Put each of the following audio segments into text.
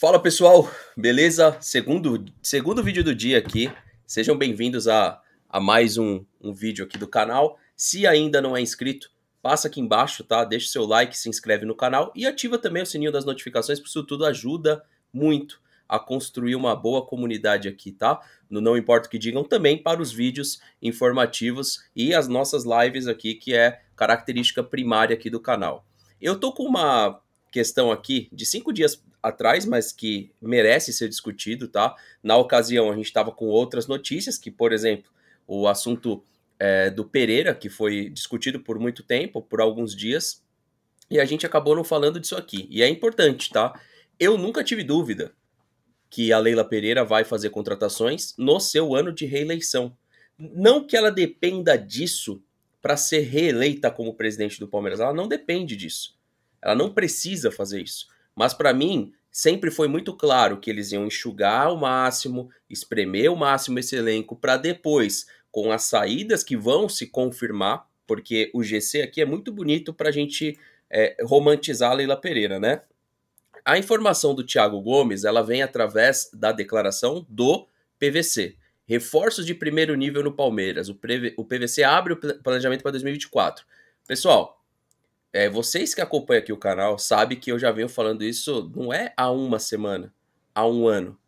Fala pessoal, beleza? Segundo, segundo vídeo do dia aqui. Sejam bem-vindos a, a mais um, um vídeo aqui do canal. Se ainda não é inscrito, passa aqui embaixo, tá? Deixa seu like, se inscreve no canal e ativa também o sininho das notificações, porque isso tudo ajuda muito a construir uma boa comunidade aqui, tá? No Não Importa o que digam também para os vídeos informativos e as nossas lives aqui, que é característica primária aqui do canal. Eu tô com uma questão aqui de cinco dias atrás, mas que merece ser discutido, tá? Na ocasião, a gente estava com outras notícias, que, por exemplo, o assunto é, do Pereira, que foi discutido por muito tempo, por alguns dias, e a gente acabou não falando disso aqui. E é importante, tá? Eu nunca tive dúvida que a Leila Pereira vai fazer contratações no seu ano de reeleição. Não que ela dependa disso para ser reeleita como presidente do Palmeiras, ela não depende disso. Ela não precisa fazer isso. Mas para mim, sempre foi muito claro que eles iam enxugar ao máximo, espremer ao máximo esse elenco para depois, com as saídas que vão se confirmar, porque o GC aqui é muito bonito para a gente é, romantizar a Leila Pereira, né? A informação do Thiago Gomes ela vem através da declaração do PVC. Reforços de primeiro nível no Palmeiras. O PVC abre o planejamento para 2024. Pessoal, é, vocês que acompanham aqui o canal sabem que eu já venho falando isso não é há uma semana, há um ano.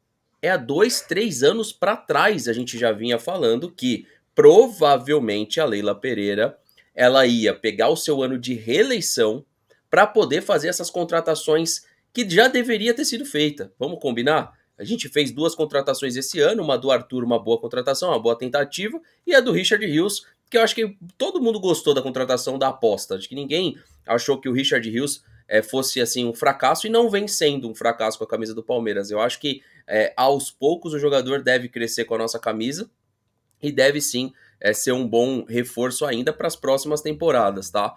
É há dois, três anos para trás a gente já vinha falando que provavelmente a Leila Pereira ela ia pegar o seu ano de reeleição para poder fazer essas contratações que já deveria ter sido feita. Vamos combinar? A gente fez duas contratações esse ano, uma do Arthur, uma boa contratação, uma boa tentativa, e a do Richard Rios, porque eu acho que todo mundo gostou da contratação da aposta, de que ninguém achou que o Richard Hills é, fosse assim um fracasso e não vem sendo um fracasso com a camisa do Palmeiras. Eu acho que é, aos poucos o jogador deve crescer com a nossa camisa e deve sim é, ser um bom reforço ainda para as próximas temporadas, tá?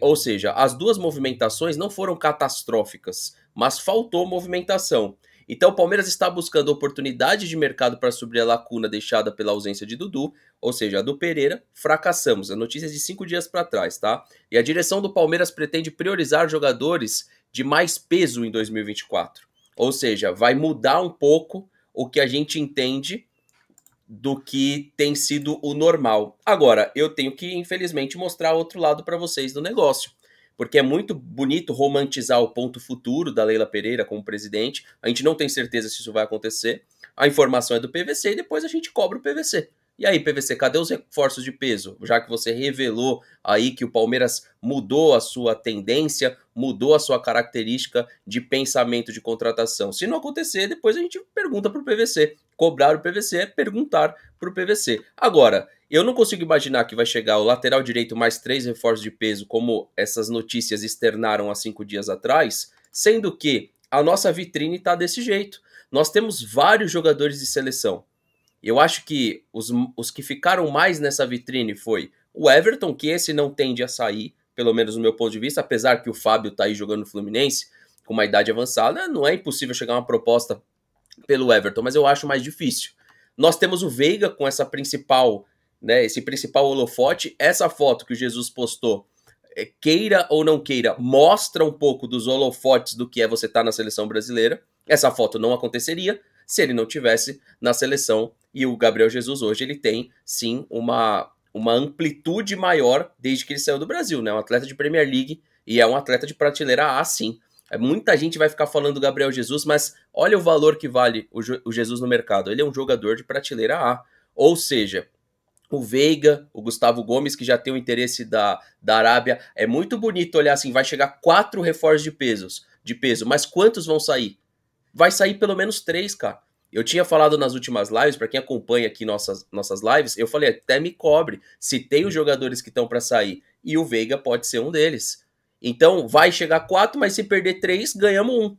Ou seja, as duas movimentações não foram catastróficas, mas faltou movimentação. Então o Palmeiras está buscando oportunidade de mercado para suprir a lacuna deixada pela ausência de Dudu, ou seja, a do Pereira. Fracassamos. A notícia é de cinco dias para trás, tá? E a direção do Palmeiras pretende priorizar jogadores de mais peso em 2024. Ou seja, vai mudar um pouco o que a gente entende do que tem sido o normal. Agora, eu tenho que, infelizmente, mostrar outro lado para vocês do negócio porque é muito bonito romantizar o ponto futuro da Leila Pereira como presidente. A gente não tem certeza se isso vai acontecer. A informação é do PVC e depois a gente cobra o PVC. E aí, PVC, cadê os reforços de peso? Já que você revelou aí que o Palmeiras mudou a sua tendência, mudou a sua característica de pensamento de contratação. Se não acontecer, depois a gente pergunta para o PVC cobrar o PVC, é perguntar para o PVC. Agora, eu não consigo imaginar que vai chegar o lateral direito mais três reforços de peso, como essas notícias externaram há cinco dias atrás, sendo que a nossa vitrine está desse jeito. Nós temos vários jogadores de seleção. Eu acho que os, os que ficaram mais nessa vitrine foi o Everton, que esse não tende a sair, pelo menos no meu ponto de vista, apesar que o Fábio está aí jogando no Fluminense com uma idade avançada, não é impossível chegar uma proposta pelo Everton, mas eu acho mais difícil. Nós temos o Veiga com essa principal, né, esse principal holofote. Essa foto que o Jesus postou, é, queira ou não queira, mostra um pouco dos holofotes do que é você estar tá na seleção brasileira. Essa foto não aconteceria se ele não tivesse na seleção e o Gabriel Jesus hoje ele tem sim uma uma amplitude maior desde que ele saiu do Brasil, né? Um atleta de Premier League e é um atleta de prateleira A, sim. É, muita gente vai ficar falando do Gabriel Jesus, mas olha o valor que vale o Jesus no mercado. Ele é um jogador de prateleira A. Ou seja, o Veiga, o Gustavo Gomes, que já tem o interesse da, da Arábia. É muito bonito olhar assim, vai chegar quatro reforços de pesos, de peso, mas quantos vão sair? Vai sair pelo menos três, cara. Eu tinha falado nas últimas lives, para quem acompanha aqui nossas, nossas lives, eu falei, até me cobre, se tem os jogadores que estão para sair, e o Veiga pode ser um deles. Então vai chegar 4, mas se perder 3, ganhamos 1. Um.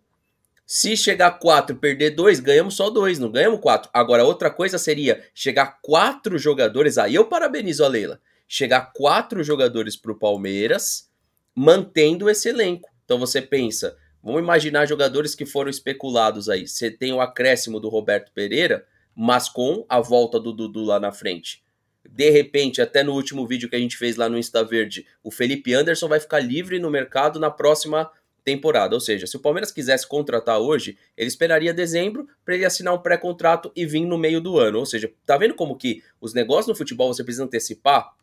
Se chegar 4 perder 2, ganhamos só 2, não ganhamos 4. Agora, outra coisa seria chegar 4 jogadores, aí eu parabenizo a Leila. Chegar 4 jogadores para o Palmeiras, mantendo esse elenco. Então você pensa, vamos imaginar jogadores que foram especulados aí. Você tem o acréscimo do Roberto Pereira, mas com a volta do Dudu lá na frente de repente, até no último vídeo que a gente fez lá no Insta Verde, o Felipe Anderson vai ficar livre no mercado na próxima temporada. Ou seja, se o Palmeiras quisesse contratar hoje, ele esperaria dezembro para ele assinar um pré-contrato e vir no meio do ano. Ou seja, tá vendo como que os negócios no futebol você precisa antecipar?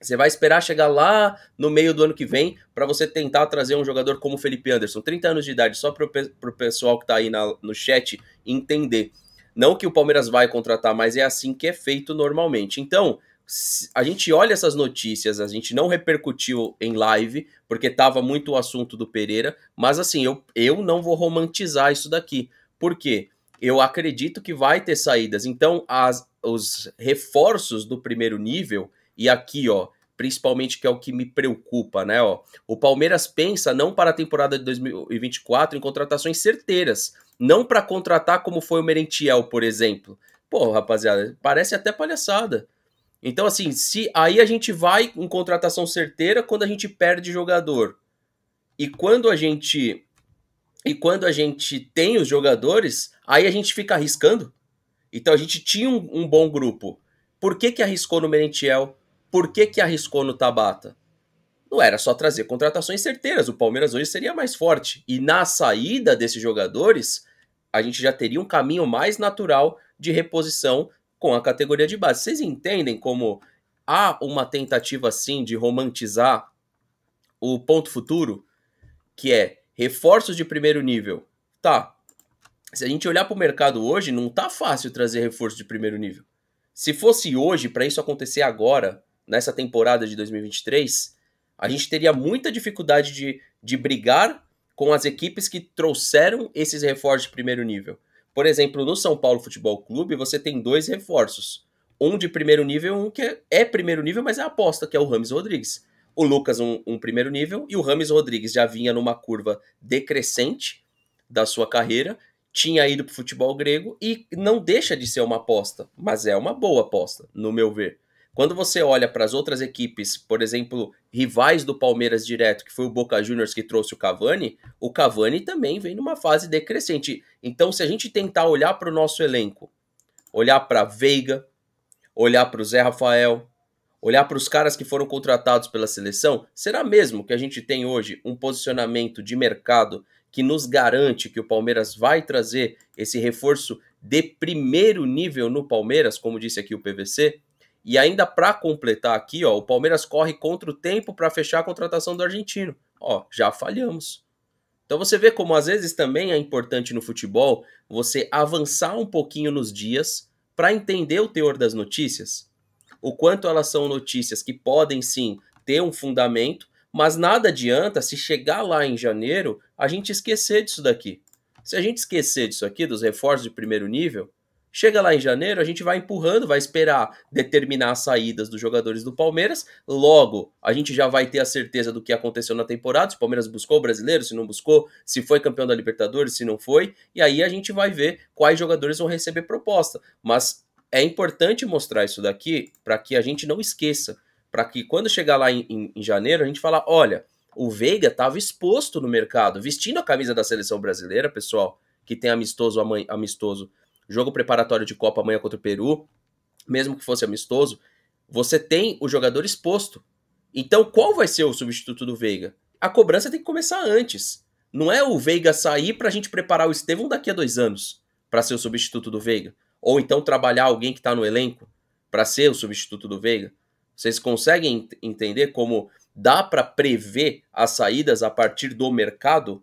Você vai esperar chegar lá no meio do ano que vem para você tentar trazer um jogador como o Felipe Anderson, 30 anos de idade, só para o pessoal que está aí na, no chat entender. Não que o Palmeiras vai contratar, mas é assim que é feito normalmente. Então, a gente olha essas notícias, a gente não repercutiu em live, porque tava muito o assunto do Pereira, mas assim, eu, eu não vou romantizar isso daqui. Por quê? Eu acredito que vai ter saídas. Então, as, os reforços do primeiro nível, e aqui, ó, principalmente que é o que me preocupa, né, ó. O Palmeiras pensa não para a temporada de 2024 em contratações certeiras, não para contratar como foi o Merentiel, por exemplo. Pô, rapaziada, parece até palhaçada então, assim, se aí a gente vai em contratação certeira quando a gente perde jogador. E quando a gente. E quando a gente tem os jogadores, aí a gente fica arriscando. Então a gente tinha um, um bom grupo. Por que, que arriscou no Merentiel? Por que, que arriscou no Tabata? Não era só trazer contratações certeiras. O Palmeiras hoje seria mais forte. E na saída desses jogadores, a gente já teria um caminho mais natural de reposição com a categoria de base. Vocês entendem como há uma tentativa assim de romantizar o ponto futuro, que é reforços de primeiro nível. Tá. Se a gente olhar para o mercado hoje, não tá fácil trazer reforços de primeiro nível. Se fosse hoje, para isso acontecer agora, nessa temporada de 2023, a gente teria muita dificuldade de, de brigar com as equipes que trouxeram esses reforços de primeiro nível. Por exemplo, no São Paulo Futebol Clube, você tem dois reforços. Um de primeiro nível, um que é, primeiro nível, mas é aposta, que é o Rames Rodrigues. O Lucas, um, um primeiro nível, e o Rames Rodrigues já vinha numa curva decrescente da sua carreira, tinha ido para o futebol grego e não deixa de ser uma aposta, mas é uma boa aposta, no meu ver. Quando você olha para as outras equipes, por exemplo, rivais do Palmeiras direto, que foi o Boca Juniors que trouxe o Cavani, o Cavani também vem numa fase decrescente. Então, se a gente tentar olhar para o nosso elenco, olhar para Veiga, olhar para o Zé Rafael, olhar para os caras que foram contratados pela seleção, será mesmo que a gente tem hoje um posicionamento de mercado que nos garante que o Palmeiras vai trazer esse reforço de primeiro nível no Palmeiras, como disse aqui o PVC? E ainda para completar aqui, ó, o Palmeiras corre contra o tempo para fechar a contratação do argentino. Ó, já falhamos. Então você vê como às vezes também é importante no futebol você avançar um pouquinho nos dias para entender o teor das notícias, o quanto elas são notícias que podem sim ter um fundamento, mas nada adianta se chegar lá em janeiro a gente esquecer disso daqui. Se a gente esquecer disso aqui, dos reforços de primeiro nível, Chega lá em janeiro, a gente vai empurrando, vai esperar determinar as saídas dos jogadores do Palmeiras. Logo, a gente já vai ter a certeza do que aconteceu na temporada, se o Palmeiras buscou o brasileiro, se não buscou, se foi campeão da Libertadores, se não foi. E aí a gente vai ver quais jogadores vão receber proposta. Mas é importante mostrar isso daqui para que a gente não esqueça. Para que quando chegar lá em, em, em janeiro, a gente falar: olha, o Veiga estava exposto no mercado, vestindo a camisa da seleção brasileira, pessoal, que tem amistoso, amistoso jogo preparatório de Copa amanhã contra o Peru, mesmo que fosse amistoso, você tem o jogador exposto. Então, qual vai ser o substituto do Veiga? A cobrança tem que começar antes. Não é o Veiga sair para a gente preparar o Estevão daqui a dois anos para ser o substituto do Veiga. Ou então trabalhar alguém que está no elenco para ser o substituto do Veiga. Vocês conseguem entender como dá para prever as saídas a partir do mercado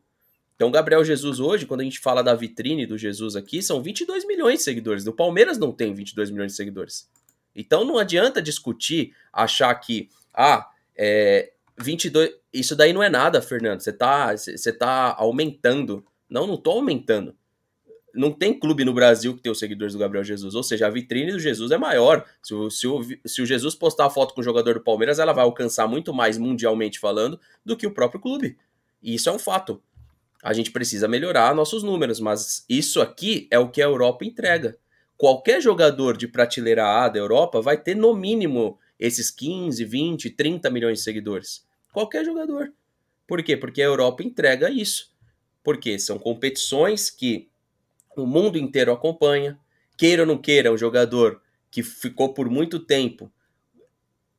então, Gabriel Jesus hoje, quando a gente fala da vitrine do Jesus aqui, são 22 milhões de seguidores. O Palmeiras não tem 22 milhões de seguidores. Então, não adianta discutir, achar que, ah, é, 22... Isso daí não é nada, Fernando. Você tá, você tá aumentando. Não, não tô aumentando. Não tem clube no Brasil que tem os seguidores do Gabriel Jesus. Ou seja, a vitrine do Jesus é maior. Se o, se o, se o Jesus postar a foto com o jogador do Palmeiras, ela vai alcançar muito mais mundialmente falando do que o próprio clube. E isso é um fato. A gente precisa melhorar nossos números, mas isso aqui é o que a Europa entrega. Qualquer jogador de prateleira A da Europa vai ter no mínimo esses 15, 20, 30 milhões de seguidores. Qualquer jogador. Por quê? Porque a Europa entrega isso. Porque são competições que o mundo inteiro acompanha. Queira ou não queira, um jogador que ficou por muito tempo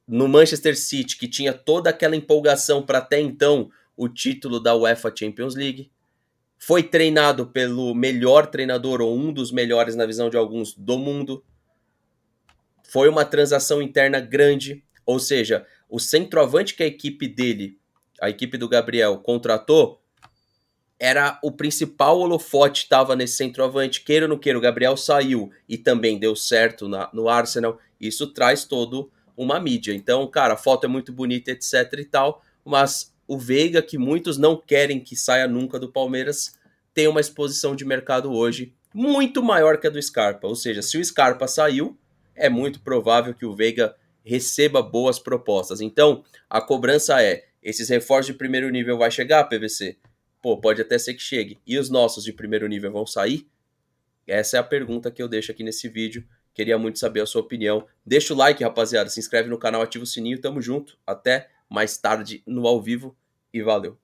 no Manchester City, que tinha toda aquela empolgação para até então o título da UEFA Champions League foi treinado pelo melhor treinador ou um dos melhores na visão de alguns do mundo. Foi uma transação interna grande, ou seja, o centroavante que a equipe dele, a equipe do Gabriel, contratou era o principal holofote estava nesse centroavante, queira ou não queira, o Gabriel saiu e também deu certo na, no Arsenal. Isso traz todo uma mídia. Então, cara, a foto é muito bonita, etc e tal, mas o Veiga, que muitos não querem que saia nunca do Palmeiras, tem uma exposição de mercado hoje muito maior que a do Scarpa. Ou seja, se o Scarpa saiu, é muito provável que o Veiga receba boas propostas. Então, a cobrança é: esses reforços de primeiro nível vai chegar, PVC? Pô, pode até ser que chegue. E os nossos de primeiro nível vão sair? Essa é a pergunta que eu deixo aqui nesse vídeo. Queria muito saber a sua opinião. Deixa o like, rapaziada. Se inscreve no canal, ativa o sininho. Tamo junto. Até mais tarde no ao vivo e valeu.